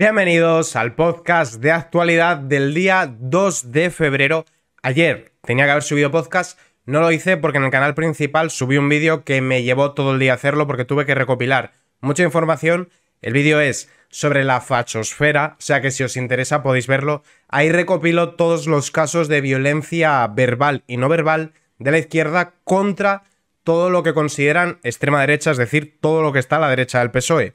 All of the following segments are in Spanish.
Bienvenidos al podcast de actualidad del día 2 de febrero. Ayer tenía que haber subido podcast, no lo hice porque en el canal principal subí un vídeo que me llevó todo el día hacerlo porque tuve que recopilar mucha información. El vídeo es sobre la fachosfera, o sea que si os interesa podéis verlo. Ahí recopilo todos los casos de violencia verbal y no verbal de la izquierda contra todo lo que consideran extrema derecha, es decir, todo lo que está a la derecha del PSOE.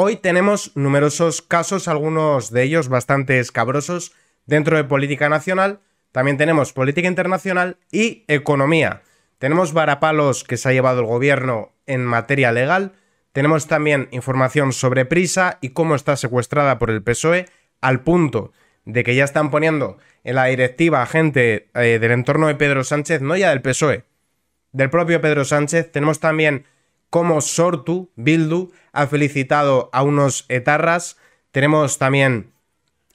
Hoy tenemos numerosos casos, algunos de ellos bastante escabrosos, dentro de política nacional. También tenemos política internacional y economía. Tenemos varapalos que se ha llevado el gobierno en materia legal. Tenemos también información sobre Prisa y cómo está secuestrada por el PSOE, al punto de que ya están poniendo en la directiva gente eh, del entorno de Pedro Sánchez, no ya del PSOE, del propio Pedro Sánchez. Tenemos también cómo Sortu, Bildu, ha felicitado a unos etarras. Tenemos también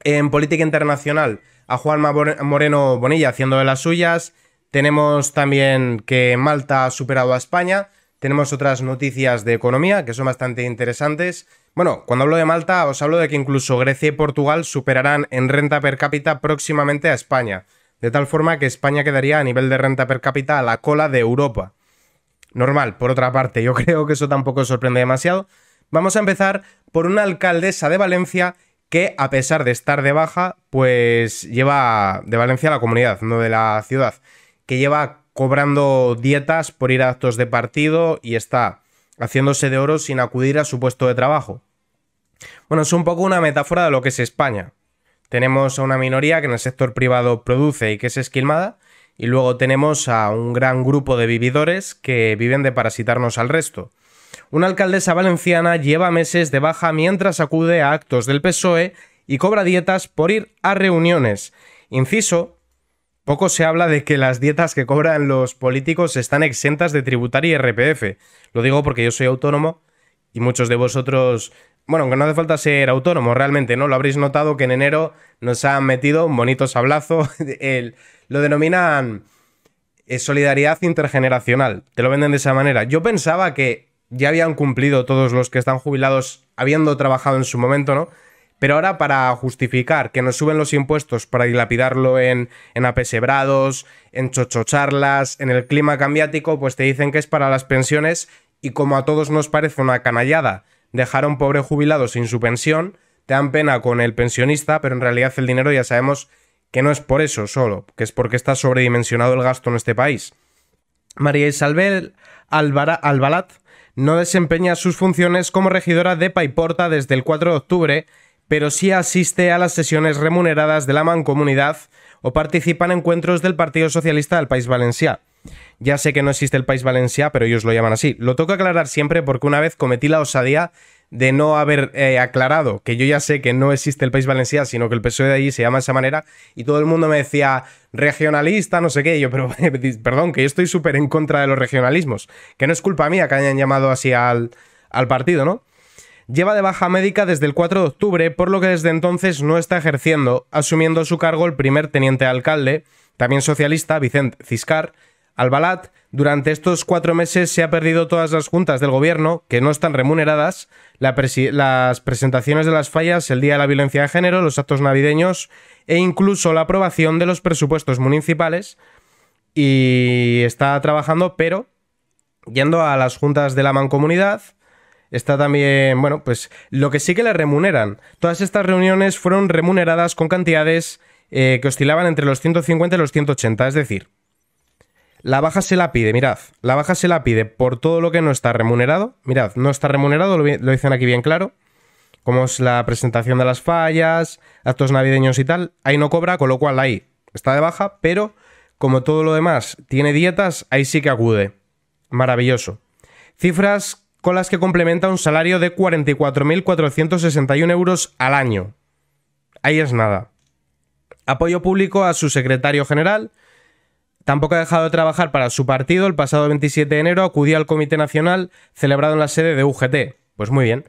en política internacional a Juan Moreno Bonilla haciendo de las suyas. Tenemos también que Malta ha superado a España. Tenemos otras noticias de economía que son bastante interesantes. Bueno, cuando hablo de Malta, os hablo de que incluso Grecia y Portugal superarán en renta per cápita próximamente a España, de tal forma que España quedaría a nivel de renta per cápita a la cola de Europa. Normal, por otra parte, yo creo que eso tampoco sorprende demasiado, Vamos a empezar por una alcaldesa de Valencia que, a pesar de estar de baja, pues lleva de Valencia a la comunidad, no de la ciudad, que lleva cobrando dietas por ir a actos de partido y está haciéndose de oro sin acudir a su puesto de trabajo. Bueno, es un poco una metáfora de lo que es España. Tenemos a una minoría que en el sector privado produce y que es esquilmada, y luego tenemos a un gran grupo de vividores que viven de parasitarnos al resto. Una alcaldesa valenciana lleva meses de baja mientras acude a actos del PSOE y cobra dietas por ir a reuniones. Inciso, poco se habla de que las dietas que cobran los políticos están exentas de tributar y RPF. Lo digo porque yo soy autónomo y muchos de vosotros, bueno, aunque no hace falta ser autónomo realmente, ¿no? Lo habréis notado que en enero nos han metido un bonito sablazo. lo denominan eh, solidaridad intergeneracional. Te lo venden de esa manera. Yo pensaba que ya habían cumplido todos los que están jubilados habiendo trabajado en su momento, ¿no? Pero ahora para justificar que nos suben los impuestos para dilapidarlo en, en apesebrados, en chochocharlas, en el clima cambiático, pues te dicen que es para las pensiones y como a todos nos parece una canallada dejar a un pobre jubilado sin su pensión, te dan pena con el pensionista, pero en realidad el dinero ya sabemos que no es por eso solo, que es porque está sobredimensionado el gasto en este país. María Isabel Albalat no desempeña sus funciones como regidora de Paiporta desde el 4 de octubre, pero sí asiste a las sesiones remuneradas de la mancomunidad o participa en encuentros del Partido Socialista del País Valenciá. Ya sé que no existe el País Valenciá, pero ellos lo llaman así. Lo toca aclarar siempre porque una vez cometí la osadía de no haber eh, aclarado que yo ya sé que no existe el País Valenciano, sino que el PSOE de allí se llama de esa manera, y todo el mundo me decía regionalista, no sé qué, yo, pero perdón, que yo estoy súper en contra de los regionalismos, que no es culpa mía que hayan llamado así al, al partido, ¿no? Lleva de baja médica desde el 4 de octubre, por lo que desde entonces no está ejerciendo, asumiendo su cargo el primer teniente alcalde, también socialista, Vicente Ciscar, Albalat, durante estos cuatro meses se ha perdido todas las juntas del gobierno, que no están remuneradas, las presentaciones de las fallas, el Día de la Violencia de Género, los actos navideños e incluso la aprobación de los presupuestos municipales. Y está trabajando, pero yendo a las juntas de la mancomunidad, está también, bueno, pues lo que sí que le remuneran. Todas estas reuniones fueron remuneradas con cantidades eh, que oscilaban entre los 150 y los 180, es decir, la baja se la pide, mirad, la baja se la pide por todo lo que no está remunerado. Mirad, no está remunerado, lo, dicen aquí bien claro. Como es la presentación de las fallas, actos navideños y tal. Ahí no cobra, con lo cual ahí está de baja, pero como todo lo demás tiene dietas, ahí sí que acude. Maravilloso. Cifras con las que complementa un salario de 44.461 euros al año. Ahí es nada. Apoyo público a su secretario general, Tampoco ha dejado de trabajar para su partido. El pasado 27 de enero acudió al Comité Nacional celebrado en la sede de UGT. Pues muy bien.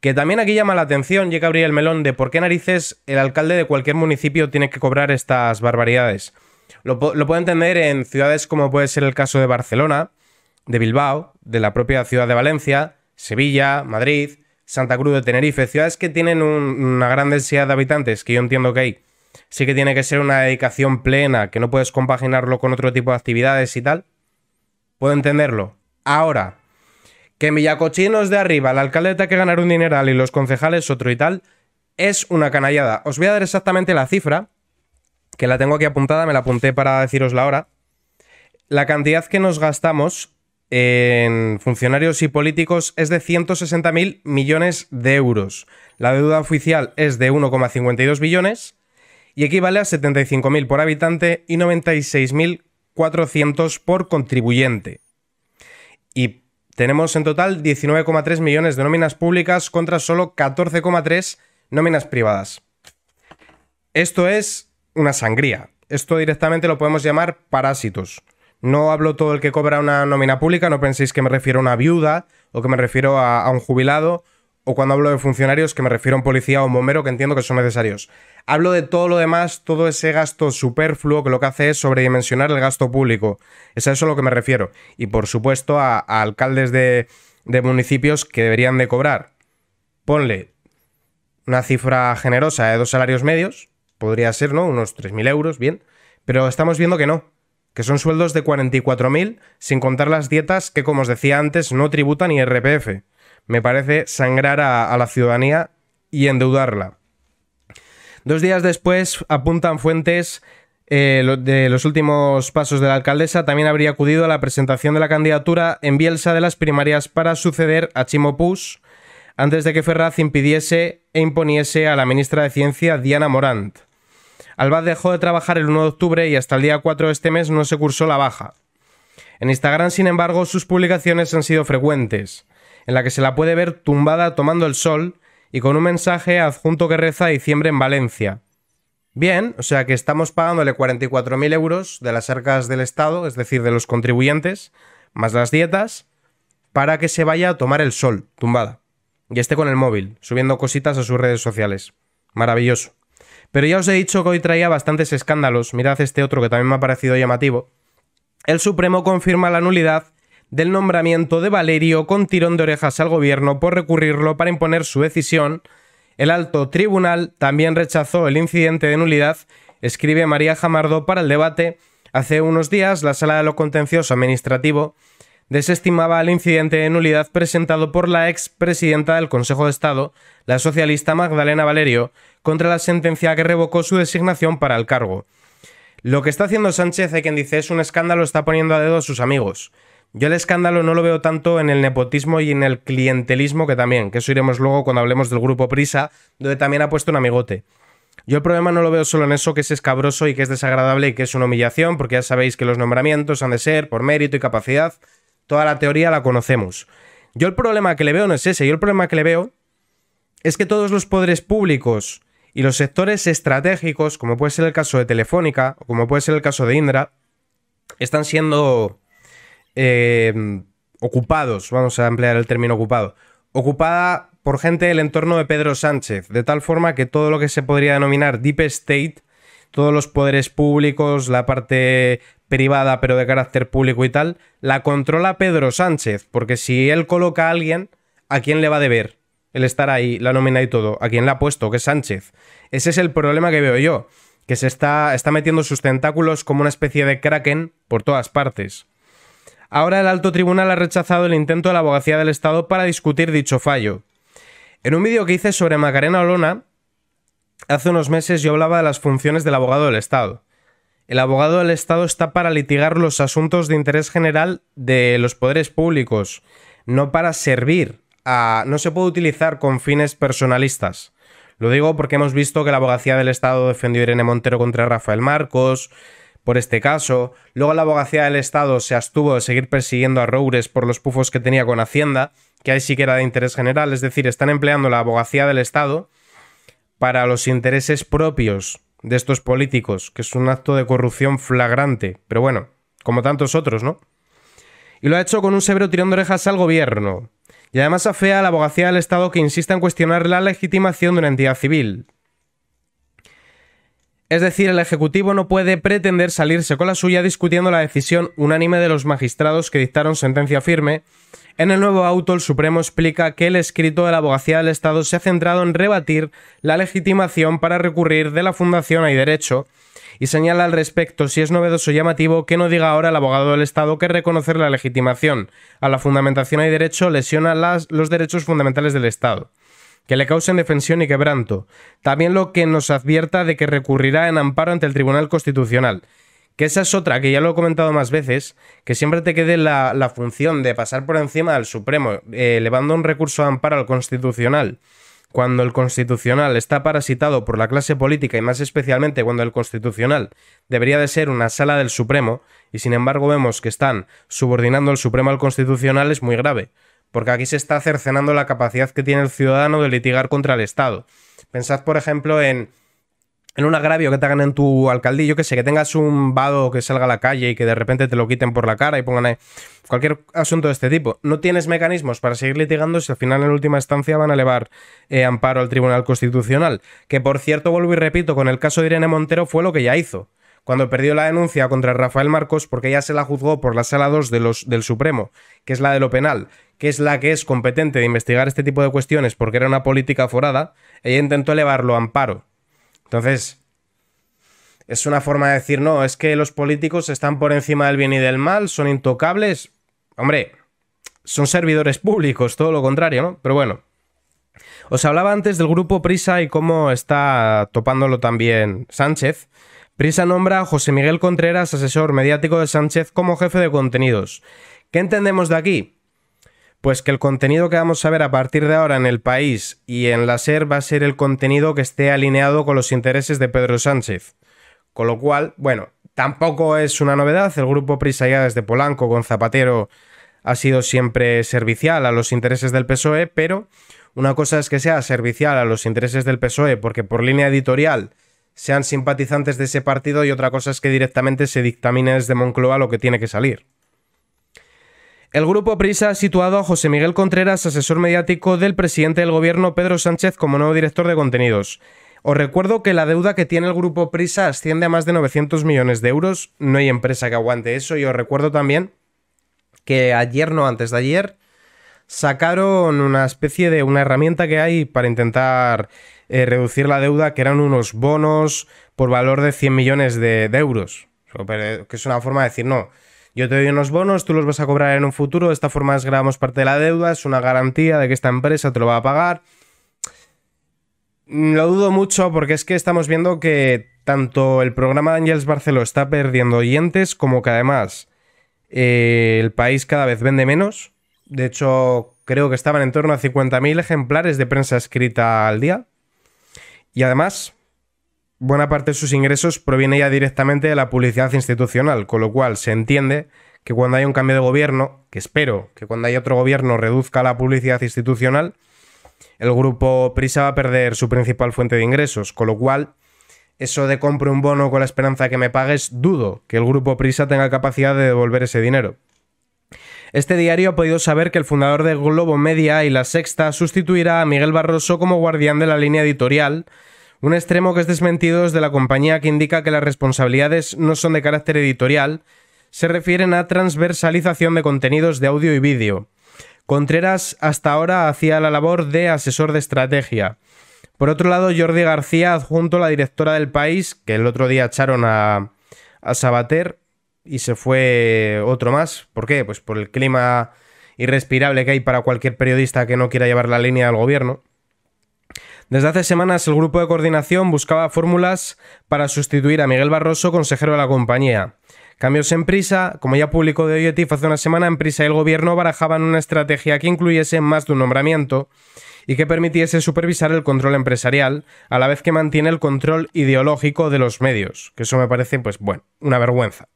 Que también aquí llama la atención, llega a abrir el melón de por qué narices el alcalde de cualquier municipio tiene que cobrar estas barbaridades. Lo, puedo entender en ciudades como puede ser el caso de Barcelona, de Bilbao, de la propia ciudad de Valencia, Sevilla, Madrid, Santa Cruz de Tenerife, ciudades que tienen una gran densidad de habitantes, que yo entiendo que hay sí que tiene que ser una dedicación plena, que no puedes compaginarlo con otro tipo de actividades y tal. Puedo entenderlo. Ahora, que Millacochinos de arriba, el alcalde tenga que ganar un dineral y los concejales otro y tal, es una canallada. Os voy a dar exactamente la cifra, que la tengo aquí apuntada, me la apunté para decirosla ahora. La cantidad que nos gastamos en funcionarios y políticos es de 160.000 millones de euros. La deuda oficial es de 1,52 billones y equivale a 75.000 por habitante y 96.400 por contribuyente. Y tenemos en total 19,3 millones de nóminas públicas contra solo 14,3 nóminas privadas. Esto es una sangría. Esto directamente lo podemos llamar parásitos. No hablo todo el que cobra una nómina pública, no penséis que me refiero a una viuda o que me refiero a, a un jubilado o cuando hablo de funcionarios, que me refiero a un policía o un bombero, que entiendo que son necesarios. Hablo de todo lo demás, todo ese gasto superfluo que lo que hace es sobredimensionar el gasto público. Es a eso a lo que me refiero. Y por supuesto a, alcaldes de, municipios que deberían de cobrar. Ponle una cifra generosa de dos salarios medios, podría ser, ¿no? Unos 3.000 euros, bien. Pero estamos viendo que no, que son sueldos de 44.000, sin contar las dietas que, como os decía antes, no tributan IRPF. Me parece sangrar a, la ciudadanía y endeudarla. Dos días después, apuntan fuentes eh, de los últimos pasos de la alcaldesa, también habría acudido a la presentación de la candidatura en Bielsa de las primarias para suceder a Chimo antes de que Ferraz impidiese e imponiese a la ministra de Ciencia Diana Morant. Albaz dejó de trabajar el 1 de octubre y hasta el día 4 de este mes no se cursó la baja. En Instagram, sin embargo, sus publicaciones han sido frecuentes en la que se la puede ver tumbada tomando el sol y con un mensaje adjunto que reza diciembre en Valencia. Bien, o sea que estamos pagándole 44.000 euros de las arcas del Estado, es decir, de los contribuyentes, más las dietas, para que se vaya a tomar el sol, tumbada, y esté con el móvil, subiendo cositas a sus redes sociales. Maravilloso. Pero ya os he dicho que hoy traía bastantes escándalos, mirad este otro que también me ha parecido llamativo. El Supremo confirma la nulidad del nombramiento de Valerio con tirón de orejas al gobierno por recurrirlo para imponer su decisión, el alto tribunal también rechazó el incidente de nulidad, escribe María Jamardo para el debate. Hace unos días la sala de lo contencioso administrativo desestimaba el incidente de nulidad presentado por la ex presidenta del Consejo de Estado, la socialista Magdalena Valerio, contra la sentencia que revocó su designación para el cargo. Lo que está haciendo Sánchez, hay quien dice, es un escándalo, está poniendo a dedo a sus amigos. Yo el escándalo no lo veo tanto en el nepotismo y en el clientelismo que también, que eso iremos luego cuando hablemos del grupo Prisa, donde también ha puesto un amigote. Yo el problema no lo veo solo en eso, que es escabroso y que es desagradable y que es una humillación, porque ya sabéis que los nombramientos han de ser por mérito y capacidad. Toda la teoría la conocemos. Yo el problema que le veo no es ese, yo el problema que le veo es que todos los poderes públicos y los sectores estratégicos, como puede ser el caso de Telefónica, o como puede ser el caso de Indra, están siendo Em, ocupados, vamos a emplear el término ocupado, ocupada por gente del entorno de Pedro Sánchez, de tal forma que todo lo que se podría denominar Deep State, todos los poderes públicos, la parte privada pero de carácter público y tal, la controla Pedro Sánchez, porque si él coloca a alguien, ¿a quién le va a deber? El estar ahí, la nómina y todo, ¿a quién le ha puesto? Que es Sánchez. Ese es el problema que veo yo, que se está, está metiendo sus tentáculos como una especie de kraken por todas partes. Ahora el alto tribunal ha rechazado el intento de la abogacía del Estado para discutir dicho fallo. En un vídeo que hice sobre Macarena Olona, hace unos meses yo hablaba de las funciones del abogado del Estado. El abogado del Estado está para litigar los asuntos de interés general de los poderes públicos, no para servir no se puede utilizar con fines personalistas. Lo digo porque hemos visto que la abogacía del Estado defendió a Irene Montero contra Rafael Marcos, por este caso. Luego la abogacía del Estado se abstuvo de seguir persiguiendo a Roures por los pufos que tenía con Hacienda, que ahí sí que era de interés general, es decir, están empleando la abogacía del Estado para los intereses propios de estos políticos, que es un acto de corrupción flagrante, pero bueno, como tantos otros, ¿no? Y lo ha hecho con un severo tirón de orejas al gobierno. Y además afea a la abogacía del Estado que insista en cuestionar la legitimación de una entidad civil, es decir, el Ejecutivo no puede pretender salirse con la suya discutiendo la decisión unánime de los magistrados que dictaron sentencia firme. En el nuevo auto, el Supremo explica que el escrito de la Abogacía del Estado se ha centrado en rebatir la legitimación para recurrir de la Fundación Hay Derecho, y señala al respecto si es novedoso y llamativo que no diga ahora el abogado del Estado que reconocer la legitimación a la fundamentación hay derecho lesiona los derechos fundamentales del Estado que le causen defensión y quebranto. También lo que nos advierta de que recurrirá en amparo ante el Tribunal Constitucional. Que esa es otra, que ya lo he comentado más veces, que siempre te quede la, función de pasar por encima del Supremo, eh, elevando un recurso de amparo al Constitucional. Cuando el Constitucional está parasitado por la clase política y más especialmente cuando el Constitucional debería de ser una sala del Supremo, y sin embargo vemos que están subordinando el Supremo al Constitucional, es muy grave porque aquí se está cercenando la capacidad que tiene el ciudadano de litigar contra el Estado. Pensad, por ejemplo, en, un agravio que te hagan en tu alcaldillo, yo que sé, que tengas un vado que salga a la calle y que de repente te lo quiten por la cara y pongan cualquier asunto de este tipo. No tienes mecanismos para seguir litigando si al final en última instancia van a elevar eh, amparo al Tribunal Constitucional. Que por cierto, vuelvo y repito, con el caso de Irene Montero fue lo que ya hizo cuando perdió la denuncia contra Rafael Marcos porque ella se la juzgó por la sala 2 de los, del Supremo, que es la de lo penal, que es la que es competente de investigar este tipo de cuestiones porque era una política forada, ella intentó elevarlo a amparo. Entonces, es una forma de decir, no, es que los políticos están por encima del bien y del mal, son intocables. Hombre, son servidores públicos, todo lo contrario, ¿no? Pero bueno. Os hablaba antes del grupo Prisa y cómo está topándolo también Sánchez. Prisa nombra a José Miguel Contreras, asesor mediático de Sánchez, como jefe de contenidos. ¿Qué entendemos de aquí? Pues que el contenido que vamos a ver a partir de ahora en el país y en la SER va a ser el contenido que esté alineado con los intereses de Pedro Sánchez. Con lo cual, bueno, tampoco es una novedad, el grupo Prisa ya desde Polanco con Zapatero ha sido siempre servicial a los intereses del PSOE, pero una cosa es que sea servicial a los intereses del PSOE porque por línea editorial sean simpatizantes de ese partido y otra cosa es que directamente se dictamine desde Moncloa lo que tiene que salir. El grupo Prisa ha situado a José Miguel Contreras, asesor mediático del presidente del gobierno Pedro Sánchez, como nuevo director de contenidos. Os recuerdo que la deuda que tiene el grupo Prisa asciende a más de 900 millones de euros. No hay empresa que aguante eso. Y os recuerdo también que ayer, no antes de ayer, sacaron una especie de una herramienta que hay para intentar eh, reducir la deuda, que eran unos bonos por valor de 100 millones de, euros. Eh, que es una forma de decir, no, yo te doy unos bonos, tú los vas a cobrar en un futuro, de esta forma grabamos parte de la deuda, es una garantía de que esta empresa te lo va a pagar. Mm, lo dudo mucho porque es que estamos viendo que tanto el programa de Ángels Barceló está perdiendo oyentes como que además eh, el país cada vez vende menos. De hecho, creo que estaban en torno a 50.000 ejemplares de prensa escrita al día. Y además, buena parte de sus ingresos proviene ya directamente de la publicidad institucional, con lo cual se entiende que cuando hay un cambio de gobierno, que espero que cuando haya otro gobierno reduzca la publicidad institucional, el grupo Prisa va a perder su principal fuente de ingresos, con lo cual eso de compro un bono con la esperanza de que me pagues, dudo que el grupo Prisa tenga capacidad de devolver ese dinero. Este diario ha podido saber que el fundador de Globo Media y La Sexta sustituirá a Miguel Barroso como guardián de la línea editorial un extremo que es desmentido es de la compañía que indica que las responsabilidades no son de carácter editorial, se refieren a transversalización de contenidos de audio y vídeo. Contreras hasta ahora hacía la labor de asesor de estrategia. Por otro lado, Jordi García, adjunto la directora del país, que el otro día echaron a, a Sabater y se fue otro más. ¿Por qué? Pues por el clima irrespirable que hay para cualquier periodista que no quiera llevar la línea al gobierno. Desde hace semanas el grupo de coordinación buscaba fórmulas para sustituir a Miguel Barroso, consejero de la compañía. Cambios en prisa, como ya publicó de Oyetif hace una semana, en prisa el gobierno barajaban una estrategia que incluyese más de un nombramiento y que permitiese supervisar el control empresarial, a la vez que mantiene el control ideológico de los medios, que eso me parece, pues bueno, una vergüenza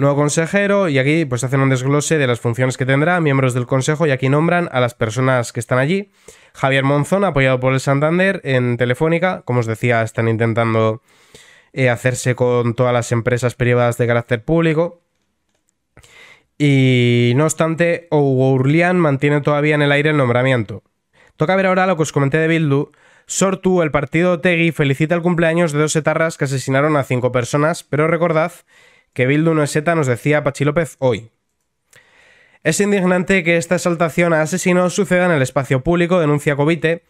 nuevo consejero y aquí pues hacen un desglose de las funciones que tendrá, miembros del consejo y aquí nombran a las personas que están allí. Javier Monzón, apoyado por el Santander en Telefónica, como os decía, están intentando eh, hacerse con todas las empresas privadas de carácter público. Y no obstante, Urlian mantiene todavía en el aire el nombramiento. Toca ver ahora lo que os comenté de Bildu. Sortu, el partido Tegui, felicita el cumpleaños de dos etarras que asesinaron a cinco personas, pero recordad que Bildu no es ETA, nos decía Pachi López hoy. Es indignante que esta exaltación a asesinos suceda en el espacio público, denuncia Covite.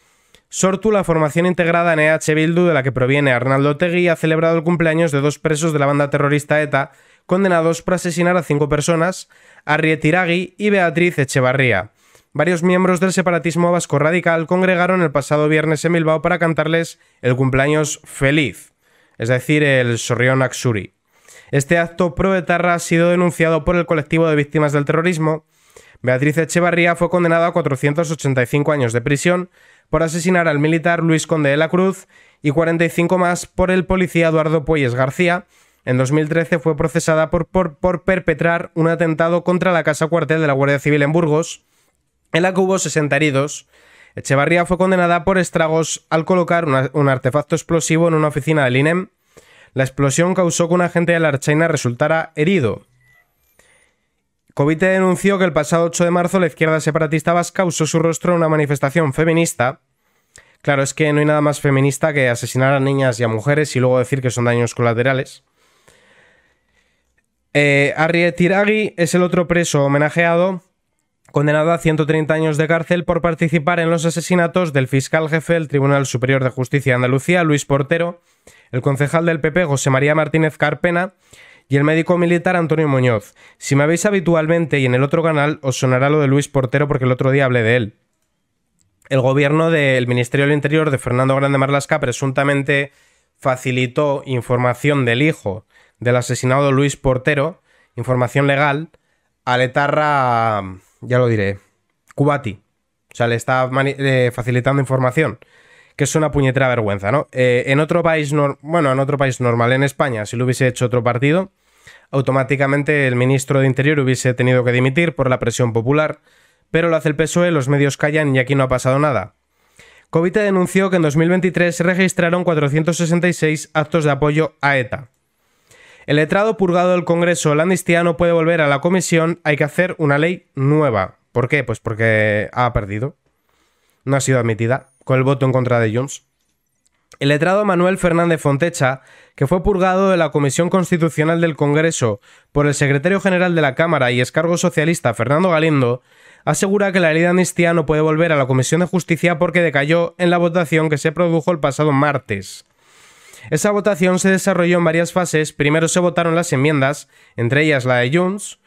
Sortu, la formación integrada en EH Bildu de la que proviene Arnaldo Tegui, ha celebrado el cumpleaños de dos presos de la banda terrorista ETA, condenados por asesinar a cinco personas, Arrietiragui y Beatriz Echevarría. Varios miembros del separatismo vasco radical congregaron el pasado viernes en Bilbao para cantarles el cumpleaños feliz, es decir, el Sorrión Axuri. Este acto pro etarra ha sido denunciado por el colectivo de víctimas del terrorismo. Beatriz Echevarría fue condenada a 485 años de prisión por asesinar al militar Luis Conde de la Cruz y 45 más por el policía Eduardo Puelles García. En 2013 fue procesada por, por, perpetrar un atentado contra la casa cuartel de la Guardia Civil en Burgos, en la que hubo 60 heridos. Echevarría fue condenada por estragos al colocar un artefacto explosivo en una oficina del INEM la explosión causó que un agente de la Archaina resultara herido. Covite denunció que el pasado 8 de marzo la izquierda separatista vasca usó su rostro en una manifestación feminista. Claro, es que no hay nada más feminista que asesinar a niñas y a mujeres y luego decir que son daños colaterales. Eh, Tiragui es el otro preso homenajeado, condenado a 130 años de cárcel por participar en los asesinatos del fiscal jefe del Tribunal Superior de Justicia de Andalucía, Luis Portero, el concejal del PP José María Martínez Carpena y el médico militar Antonio Muñoz. Si me veis habitualmente y en el otro canal os sonará lo de Luis Portero porque el otro día hablé de él. El gobierno del Ministerio del Interior de Fernando Grande Marlasca presuntamente facilitó información del hijo del asesinado Luis Portero, información legal, a Letarra, ya lo diré, Cubati. O sea, le está eh, facilitando información que es una puñetera vergüenza, ¿no? Eh, en otro país, bueno, en otro país normal, en España, si lo hubiese hecho otro partido, automáticamente el ministro de Interior hubiese tenido que dimitir por la presión popular, pero lo hace el PSOE, los medios callan y aquí no ha pasado nada. Covite denunció que en 2023 se registraron 466 actos de apoyo a ETA. El letrado purgado del Congreso, la no puede volver a la comisión, hay que hacer una ley nueva. ¿Por qué? Pues porque ha perdido. No ha sido admitida el voto en contra de Jones. El letrado Manuel Fernández Fontecha, que fue purgado de la Comisión Constitucional del Congreso por el secretario general de la Cámara y escargo socialista Fernando Galindo, asegura que la ley de amnistía no puede volver a la Comisión de Justicia porque decayó en la votación que se produjo el pasado martes. Esa votación se desarrolló en varias fases, primero se votaron las enmiendas, entre ellas la de Junts,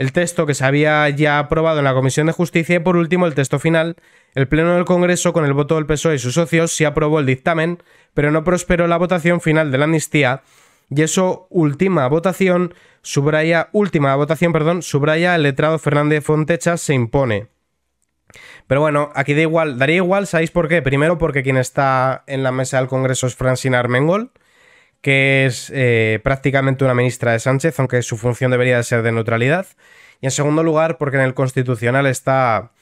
el texto que se había ya aprobado en la Comisión de Justicia y por último el texto final. El Pleno del Congreso, con el voto del PSOE y sus socios, sí aprobó el dictamen, pero no prosperó la votación final de la amnistía y eso última votación subraya última votación, perdón, subraya el letrado Fernández Fontecha, se impone. Pero bueno, aquí da igual, daría igual, ¿sabéis por qué? Primero porque quien está en la mesa del Congreso es Francina Armengol, que es eh, prácticamente una ministra de Sánchez, aunque su función debería ser de neutralidad. Y en segundo lugar, porque en el Constitucional está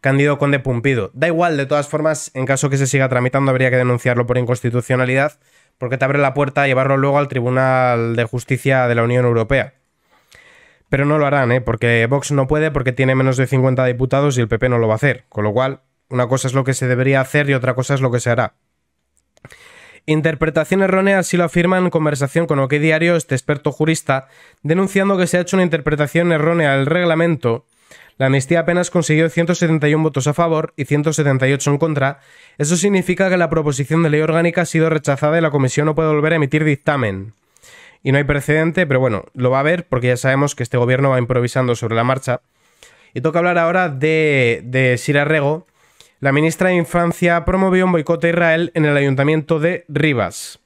Cándido Conde Pumpido. Da igual, de todas formas, en caso que se siga tramitando, habría que denunciarlo por inconstitucionalidad, porque te abre la puerta a llevarlo luego al Tribunal de Justicia de la Unión Europea. Pero no lo harán, ¿eh? porque Vox no puede, porque tiene menos de 50 diputados y el PP no lo va a hacer. Con lo cual, una cosa es lo que se debería hacer y otra cosa es lo que se hará. Interpretación errónea así lo afirma en conversación con OK Diario este experto jurista, denunciando que se ha hecho una interpretación errónea del reglamento. La amnistía apenas consiguió 171 votos a favor y 178 en contra. Eso significa que la proposición de ley orgánica ha sido rechazada y la comisión no puede volver a emitir dictamen. Y no hay precedente, pero bueno, lo va a haber porque ya sabemos que este gobierno va improvisando sobre la marcha. Y toca hablar ahora de, de la ministra de Infancia promovió un boicote a Israel en el ayuntamiento de Rivas.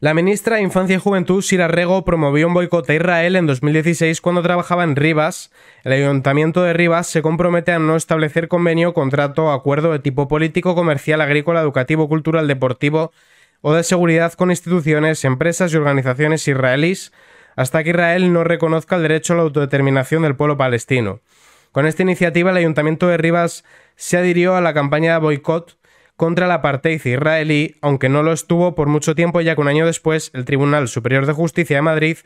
La ministra de Infancia y Juventud, Sira Rego, promovió un boicote a Israel en 2016 cuando trabajaba en Rivas. El ayuntamiento de Rivas se compromete a no establecer convenio, contrato o acuerdo de tipo político, comercial, agrícola, educativo, cultural, deportivo o de seguridad con instituciones, empresas y organizaciones israelíes hasta que Israel no reconozca el derecho a la autodeterminación del pueblo palestino. Con esta iniciativa, el Ayuntamiento de Rivas se adhirió a la campaña de boicot contra la apartheid israelí, aunque no lo estuvo por mucho tiempo, ya que un año después el Tribunal Superior de Justicia de Madrid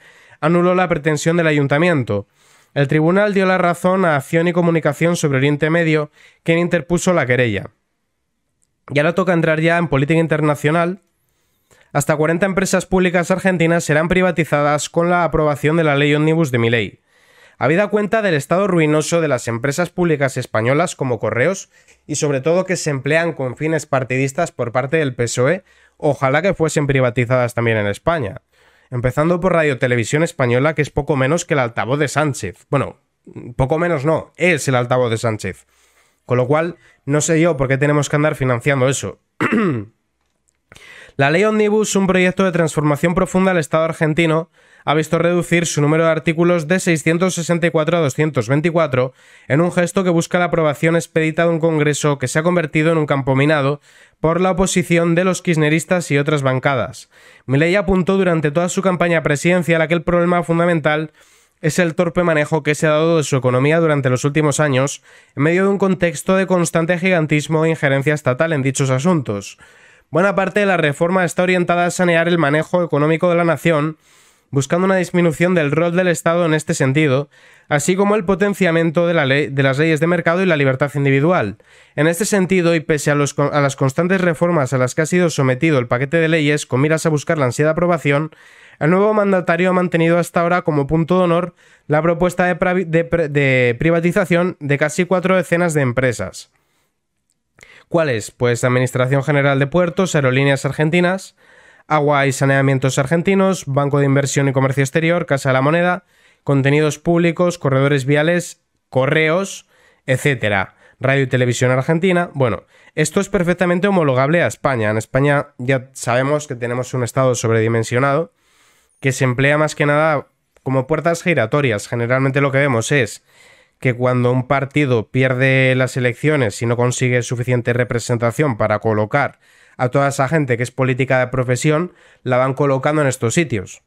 anuló la pretensión del Ayuntamiento. El tribunal dio la razón a Acción y Comunicación sobre Oriente Medio, quien interpuso la querella. Y ahora toca entrar ya en política internacional. Hasta 40 empresas públicas argentinas serán privatizadas con la aprobación de la ley Omnibus de Milei habida cuenta del estado ruinoso de las empresas públicas españolas como Correos y sobre todo que se emplean con fines partidistas por parte del PSOE, ojalá que fuesen privatizadas también en España. Empezando por Radio Televisión Española, que es poco menos que el altavoz de Sánchez. Bueno, poco menos no, es el altavoz de Sánchez. Con lo cual, no sé yo por qué tenemos que andar financiando eso. La ley Omnibus, un proyecto de transformación profunda del Estado argentino, ha visto reducir su número de artículos de 664 a 224 en un gesto que busca la aprobación expedita de un Congreso que se ha convertido en un campo minado por la oposición de los kirchneristas y otras bancadas. Milei apuntó durante toda su campaña presidencial a que el problema fundamental es el torpe manejo que se ha dado de su economía durante los últimos años en medio de un contexto de constante gigantismo e injerencia estatal en dichos asuntos. Buena parte de la reforma está orientada a sanear el manejo económico de la nación buscando una disminución del rol del Estado en este sentido, así como el potenciamiento de, ley, de las leyes de mercado y la libertad individual. En este sentido, y pese a, las constantes reformas a las que ha sido sometido el paquete de leyes con miras a buscar la de aprobación, el nuevo mandatario ha mantenido hasta ahora como punto de honor la propuesta de, de privatización de casi cuatro decenas de empresas. ¿Cuáles? Pues Administración General de Puertos, Aerolíneas Argentinas, Agua y Saneamientos Argentinos, Banco de Inversión y Comercio Exterior, Casa de la Moneda, Contenidos Públicos, Corredores Viales, Correos, etcétera. Radio y Televisión Argentina. Bueno, esto es perfectamente homologable a España. En España ya sabemos que tenemos un Estado sobredimensionado que se emplea más que nada como puertas giratorias. Generalmente lo que vemos es que cuando un partido pierde las elecciones y no consigue suficiente representación para colocar a toda esa gente que es política de profesión, la van colocando en estos sitios.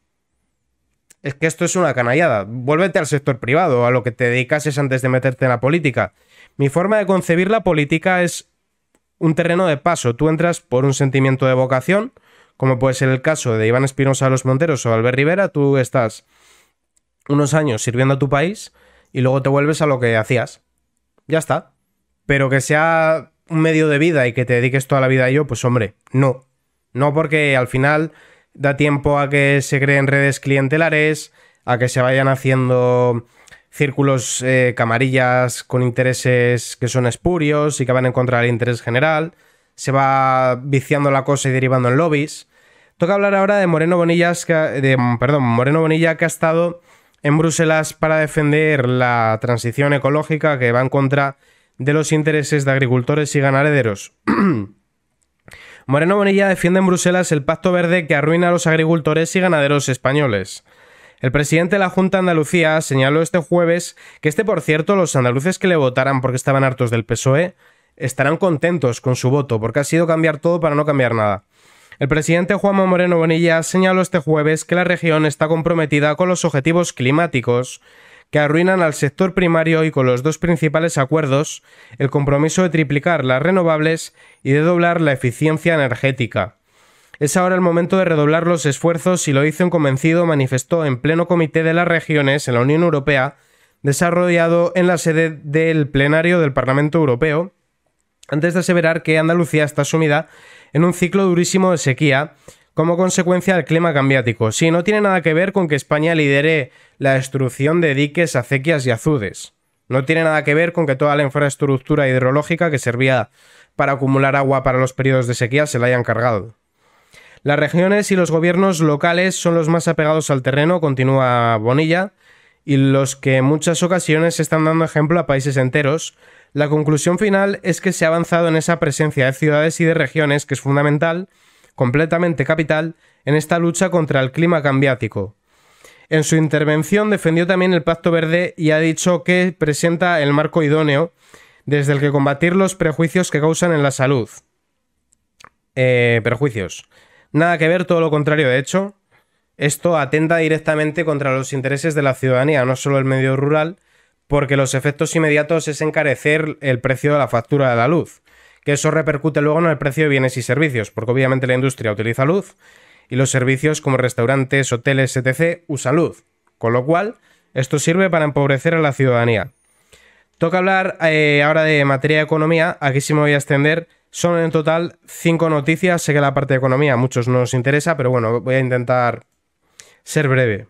Es que esto es una canallada. Vuélvete al sector privado, a lo que te dedicases antes de meterte en la política. Mi forma de concebir la política es un terreno de paso. Tú entras por un sentimiento de vocación, como puede ser el caso de Iván Espinosa Los Monteros o Albert Rivera. Tú estás unos años sirviendo a tu país y luego te vuelves a lo que hacías. Ya está. Pero que sea un medio de vida y que te dediques toda la vida a ello, pues hombre, no. No porque al final da tiempo a que se creen redes clientelares, a que se vayan haciendo círculos eh, camarillas con intereses que son espurios y que van en contra del interés general, se va viciando la cosa y derivando en lobbies. Toca hablar ahora de Moreno Bonillas, de, perdón, Moreno Bonilla que ha estado en Bruselas para defender la transición ecológica que va en contra de los intereses de agricultores y ganaderos. Moreno Bonilla defiende en Bruselas el pacto verde que arruina a los agricultores y ganaderos españoles. El presidente de la Junta de Andalucía señaló este jueves que este, por cierto, los andaluces que le votaran porque estaban hartos del PSOE estarán contentos con su voto, porque ha sido cambiar todo para no cambiar nada. El presidente Juanma Moreno Bonilla señaló este jueves que la región está comprometida con los objetivos climáticos que arruinan al sector primario y con los dos principales acuerdos el compromiso de triplicar las renovables y de doblar la eficiencia energética. Es ahora el momento de redoblar los esfuerzos y lo hizo un convencido manifestó en pleno Comité de las Regiones en la Unión Europea, desarrollado en la sede del plenario del Parlamento Europeo, antes de aseverar que Andalucía está sumida en un ciclo durísimo de sequía como consecuencia del clima cambiático. Sí, no tiene nada que ver con que España lidere la destrucción de diques, acequias y azudes. No tiene nada que ver con que toda la infraestructura hidrológica que servía para acumular agua para los periodos de sequía se la hayan cargado. Las regiones y los gobiernos locales son los más apegados al terreno, continúa Bonilla, y los que en muchas ocasiones están dando ejemplo a países enteros. La conclusión final es que se ha avanzado en esa presencia de ciudades y de regiones que es fundamental completamente capital en esta lucha contra el clima cambiático. En su intervención defendió también el Pacto Verde y ha dicho que presenta el marco idóneo desde el que combatir los prejuicios que causan en la salud. Eh, prejuicios. Nada que ver, todo lo contrario, de hecho. Esto atenta directamente contra los intereses de la ciudadanía, no solo el medio rural, porque los efectos inmediatos es encarecer el precio de la factura de la luz que eso repercute luego en el precio de bienes y servicios, porque obviamente la industria utiliza luz y los servicios como restaurantes, hoteles, etc. usan luz, con lo cual esto sirve para empobrecer a la ciudadanía. Toca hablar eh, ahora de materia de economía, aquí sí me voy a extender, son en total cinco noticias, sé que la parte de economía a muchos no interesa, pero bueno, voy a intentar ser breve.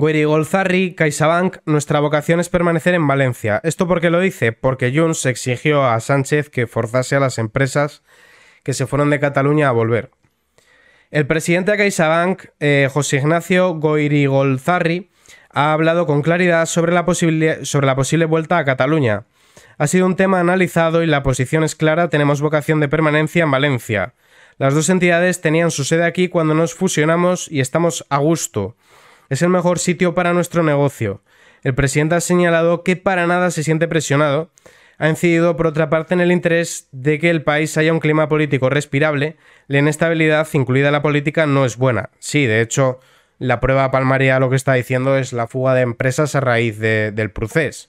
Goirigolzarri, Golzarri, CaixaBank, nuestra vocación es permanecer en Valencia. ¿Esto porque lo dice? Porque Junts exigió a Sánchez que forzase a las empresas que se fueron de Cataluña a volver. El presidente de CaixaBank, eh, José Ignacio Goirigolzarri, ha hablado con claridad sobre la posible vuelta a Cataluña. Ha sido un tema analizado y la posición es clara, tenemos vocación de permanencia en Valencia. Las dos entidades tenían su sede aquí cuando nos fusionamos y estamos a gusto es el mejor sitio para nuestro negocio. El presidente ha señalado que para nada se siente presionado. Ha incidido, por otra parte, en el interés de que el país haya un clima político respirable. La inestabilidad, incluida la política, no es buena. Sí, de hecho, la prueba palmaria lo que está diciendo es la fuga de empresas a raíz del proceso.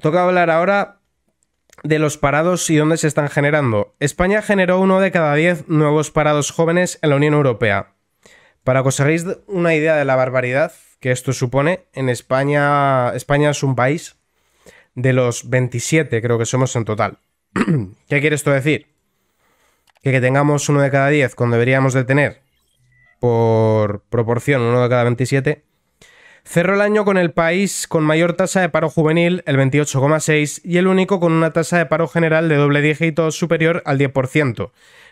Toca hablar ahora de los parados y dónde se están generando. España generó uno de cada diez nuevos parados jóvenes en la Unión Europea. Para que os hagáis una idea de la barbaridad que esto supone, en España, España es un país de los 27, creo que somos en total. ¿Qué quiere esto decir? Que, que tengamos uno de cada 10 cuando deberíamos de tener por proporción uno de cada 27. Cerró el año con el país con mayor tasa de paro juvenil, el 28,6, y el único con una tasa de paro general de doble dígito superior al 10%,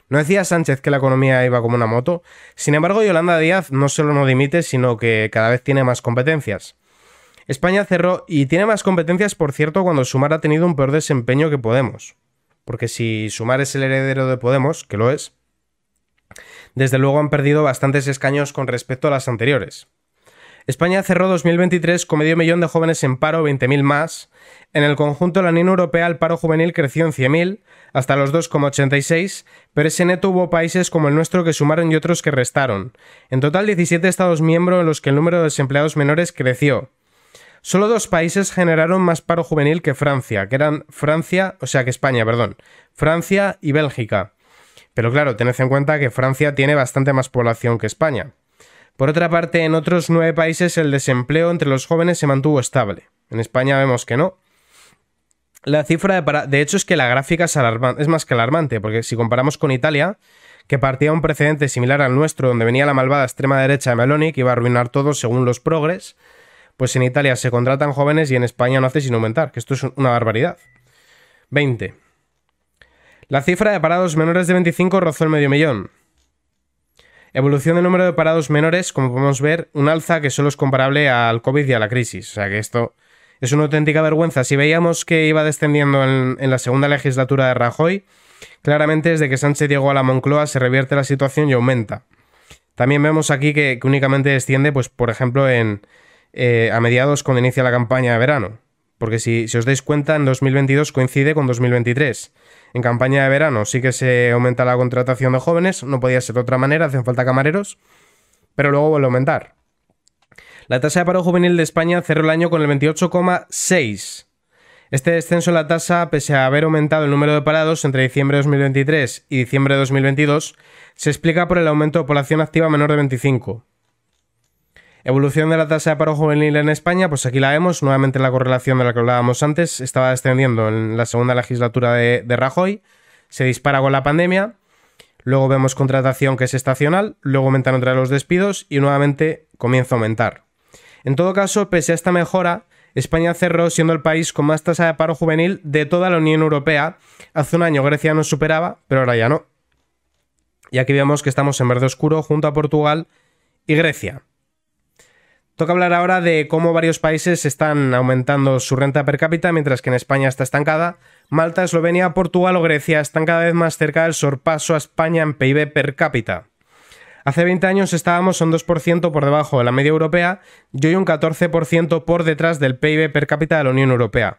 no decía Sánchez que la economía iba como una moto. Sin embargo, Yolanda Díaz no solo no dimite, sino que cada vez tiene más competencias. España cerró y tiene más competencias, por cierto, cuando Sumar ha tenido un peor desempeño que Podemos. Porque si Sumar es el heredero de Podemos, que lo es, desde luego han perdido bastantes escaños con respecto a las anteriores. España cerró 2023 con medio millón de jóvenes en paro, 20.000 más. En el conjunto, de la Unión Europea, el paro juvenil creció en 100.000, hasta los 2,86, pero ese neto hubo países como el nuestro que sumaron y otros que restaron. En total, 17 Estados miembros en los que el número de desempleados menores creció. Solo dos países generaron más paro juvenil que Francia, que eran Francia, o sea que España, perdón, Francia y Bélgica. Pero claro, tened en cuenta que Francia tiene bastante más población que España. Por otra parte, en otros nueve países el desempleo entre los jóvenes se mantuvo estable. En España vemos que no. La cifra de, de hecho es que la gráfica es, es más que alarmante, porque si comparamos con Italia, que partía un precedente similar al nuestro, donde venía la malvada extrema derecha de Meloni, que iba a arruinar todo según los progres, pues en Italia se contratan jóvenes y en España no hace sino aumentar, que esto es una barbaridad. 20. La cifra de parados menores de 25 rozó el medio millón. Evolución del número de parados menores, como podemos ver, un alza que solo es comparable al COVID y a la crisis. O sea que esto es una auténtica vergüenza. Si veíamos que iba descendiendo en, la segunda legislatura de Rajoy, claramente desde que Sánchez llegó a la Moncloa se revierte la situación y aumenta. También vemos aquí que, únicamente desciende, pues, por ejemplo, en, eh, a mediados cuando inicia la campaña de verano. Porque si, si os dais cuenta, en 2022 coincide con 2023. En campaña de verano sí que se aumenta la contratación de jóvenes, no podía ser de otra manera, hacen falta camareros, pero luego vuelve a aumentar. La tasa de paro juvenil de España cerró el año con el 28,6. Este descenso en la tasa, pese a haber aumentado el número de parados entre diciembre de 2023 y diciembre de 2022, se explica por el aumento de población activa menor de 25. Evolución de la tasa de paro juvenil en España, pues aquí la vemos, nuevamente la correlación de la que hablábamos antes, estaba descendiendo en la segunda legislatura de, Rajoy, se dispara con la pandemia, luego vemos contratación que es estacional, luego aumentan otra vez los despidos y nuevamente comienza a aumentar. En todo caso, pese a esta mejora, España cerró siendo el país con más tasa de paro juvenil de toda la Unión Europea. Hace un año Grecia nos superaba, pero ahora ya no. Y aquí vemos que estamos en verde oscuro junto a Portugal y Grecia. Toca hablar ahora de cómo varios países están aumentando su renta per cápita, mientras que en España está estancada. Malta, Eslovenia, Portugal o Grecia están cada vez más cerca del sorpaso a España en PIB per cápita. Hace 20 años estábamos un 2% por debajo de la media europea y hoy un 14% por detrás del PIB per cápita de la Unión Europea.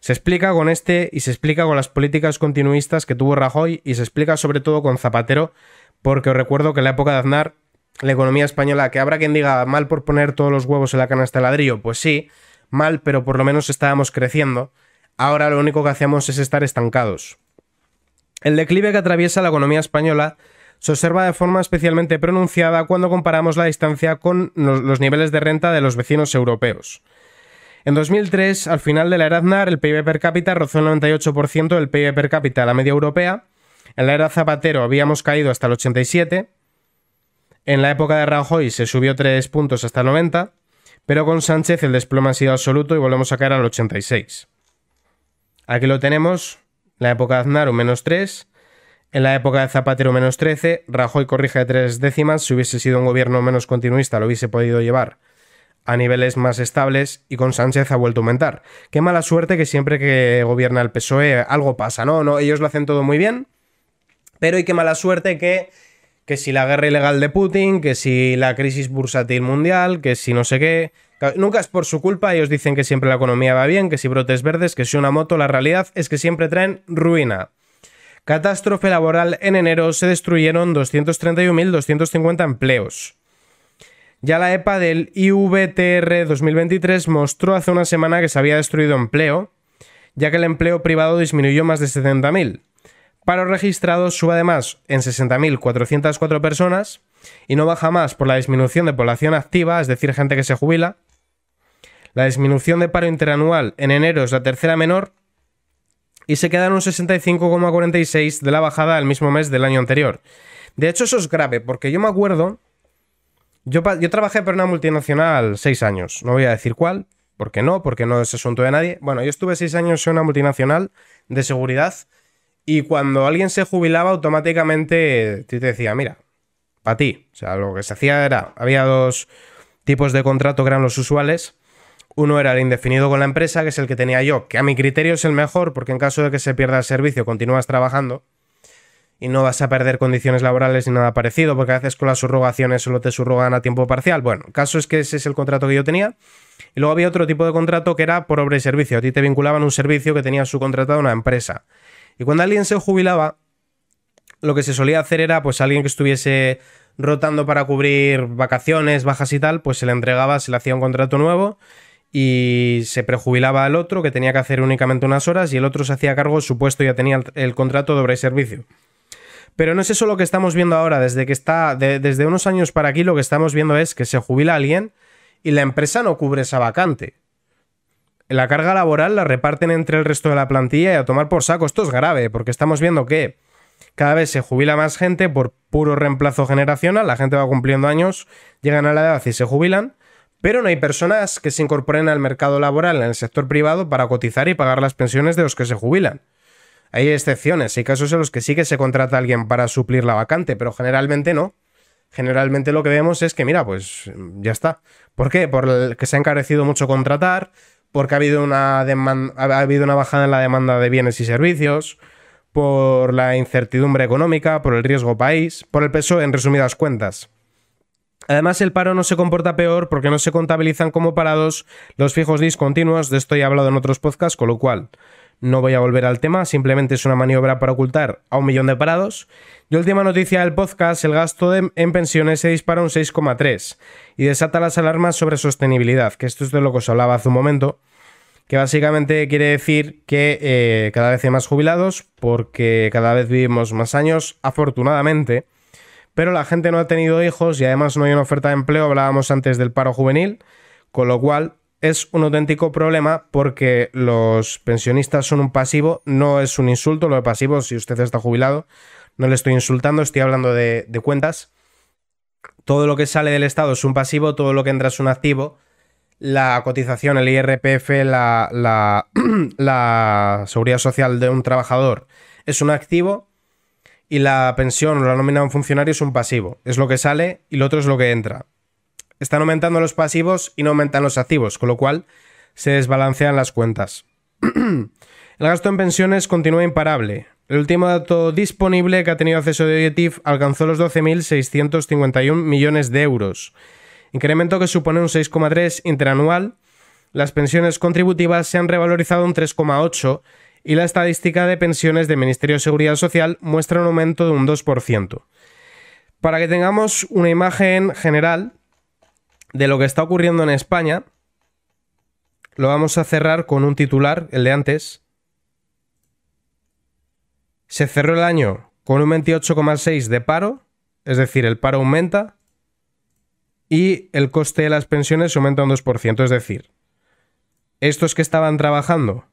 Se explica con este y se explica con las políticas continuistas que tuvo Rajoy y se explica sobre todo con Zapatero, porque os recuerdo que en la época de Aznar la economía española, que habrá quien diga mal por poner todos los huevos en la canasta de ladrillo, pues sí, mal, pero por lo menos estábamos creciendo. Ahora lo único que hacemos es estar estancados. El declive que atraviesa la economía española se observa de forma especialmente pronunciada cuando comparamos la distancia con los niveles de renta de los vecinos europeos. En 2003, al final de la era Aznar, el PIB per cápita rozó el 98% del PIB per cápita de la media europea. En la era Zapatero habíamos caído hasta el 87%, en la época de Rajoy se subió 3 puntos hasta el 90, pero con Sánchez el desploma ha sido absoluto y volvemos a caer al 86. Aquí lo tenemos, la época de Aznar un menos 3, en la época de Zapatero menos 13, Rajoy corrige de 3 décimas, si hubiese sido un gobierno menos continuista lo hubiese podido llevar a niveles más estables y con Sánchez ha vuelto a aumentar. Qué mala suerte que siempre que gobierna el PSOE algo pasa, ¿no? no ellos lo hacen todo muy bien, pero y qué mala suerte que que si la guerra ilegal de Putin, que si la crisis bursátil mundial, que si no sé qué. Nunca es por su culpa, ellos dicen que siempre la economía va bien, que si brotes verdes, que si una moto, la realidad es que siempre traen ruina. Catástrofe laboral en enero, se destruyeron 231.250 empleos. Ya la EPA del IVTR 2023 mostró hace una semana que se había destruido empleo, ya que el empleo privado disminuyó más de 70.000. Paro registrados sube además en 60.404 personas y no baja más por la disminución de población activa, es decir, gente que se jubila. La disminución de paro interanual en enero es la tercera menor y se queda en un 65,46 de la bajada al mismo mes del año anterior. De hecho, eso es grave, porque yo me acuerdo, yo, yo trabajé para una multinacional seis años, no voy a decir cuál, porque no, porque no es asunto de nadie. Bueno, yo estuve seis años en una multinacional de seguridad y cuando alguien se jubilaba, automáticamente te decía, mira, para ti. O sea, lo que se hacía era, había dos tipos de contrato que eran los usuales. Uno era el indefinido con la empresa, que es el que tenía yo, que a mi criterio es el mejor, porque en caso de que se pierda el servicio, continúas trabajando y no vas a perder condiciones laborales ni nada parecido, porque a veces con las subrogaciones solo te subrogan a tiempo parcial. Bueno, el caso es que ese es el contrato que yo tenía. Y luego había otro tipo de contrato que era por obra y servicio. A ti te vinculaban un servicio que tenía su contratado una empresa. Y cuando alguien se jubilaba, lo que se solía hacer era, pues, alguien que estuviese rotando para cubrir vacaciones, bajas y tal, pues se le entregaba, se le hacía un contrato nuevo y se prejubilaba al otro que tenía que hacer únicamente unas horas y el otro se hacía cargo, supuesto ya tenía el contrato de obra y servicio. Pero no es eso lo que estamos viendo ahora, desde que está desde unos años para aquí lo que estamos viendo es que se jubila alguien y la empresa no cubre esa vacante la carga laboral la reparten entre el resto de la plantilla y a tomar por saco. Esto es grave, porque estamos viendo que cada vez se jubila más gente por puro reemplazo generacional, la gente va cumpliendo años, llegan a la edad y se jubilan, pero no hay personas que se incorporen al mercado laboral en el sector privado para cotizar y pagar las pensiones de los que se jubilan. Hay excepciones, hay casos en los que sí que se contrata alguien para suplir la vacante, pero generalmente no. Generalmente lo que vemos es que, mira, pues ya está. ¿Por qué? Porque se ha encarecido mucho contratar, porque ha habido una, ha habido una bajada en la demanda de bienes y servicios, por la incertidumbre económica, por el riesgo país, por el peso en resumidas cuentas. Además, el paro no se comporta peor porque no se contabilizan como parados los fijos discontinuos, de esto he hablado en otros podcasts, con lo cual no voy a volver al tema, simplemente es una maniobra para ocultar a un millón de parados. Y última noticia del podcast, el gasto en pensiones se dispara un 6,3 y desata las alarmas sobre sostenibilidad, que esto es de lo que os hablaba hace un momento, que básicamente quiere decir que eh, cada vez hay más jubilados porque cada vez vivimos más años, afortunadamente, pero la gente no ha tenido hijos y además no hay una oferta de empleo, hablábamos antes del paro juvenil, con lo cual es un auténtico problema porque los pensionistas son un pasivo, no es un insulto, lo de pasivo, si usted está jubilado, no le estoy insultando, estoy hablando de, cuentas. Todo lo que sale del Estado es un pasivo, todo lo que entra es un activo. La cotización, el IRPF, la, seguridad social de un trabajador es un activo y la pensión o la nómina de un funcionario es un pasivo. Es lo que sale y lo otro es lo que entra están aumentando los pasivos y no aumentan los activos, con lo cual se desbalancean las cuentas. el gasto en pensiones continúa imparable. El último dato disponible que ha tenido acceso de Objective alcanzó los 12.651 millones de euros, incremento que supone un 6,3 interanual. Las pensiones contributivas se han revalorizado un 3,8 y la estadística de pensiones del Ministerio de Seguridad Social muestra un aumento de un 2%. Para que tengamos una imagen general, de lo que está ocurriendo en España, lo vamos a cerrar con un titular, el de antes. Se cerró el año con un 28,6 de paro, es decir, el paro aumenta y el coste de las pensiones aumenta un 2%, es decir, estos que estaban trabajando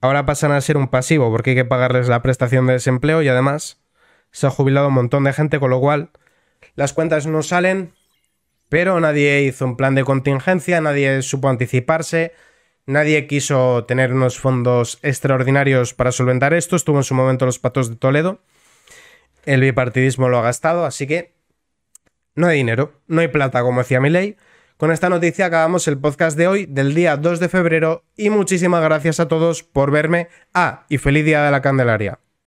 ahora pasan a ser un pasivo porque hay que pagarles la prestación de desempleo y además se ha jubilado un montón de gente, con lo cual las cuentas no salen, pero nadie hizo un plan de contingencia, nadie supo anticiparse, nadie quiso tener unos fondos extraordinarios para solventar esto. Estuvo en su momento los patos de Toledo. El bipartidismo lo ha gastado, así que no hay dinero, no hay plata, como decía ley. Con esta noticia acabamos el podcast de hoy, del día 2 de febrero, y muchísimas gracias a todos por verme. Ah, y feliz día de la Candelaria.